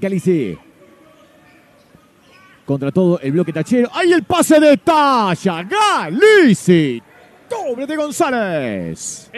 Galici. Contra todo el bloque tachero. ¡Ahí el pase de talla! ¡Galici! ¡Doble de González!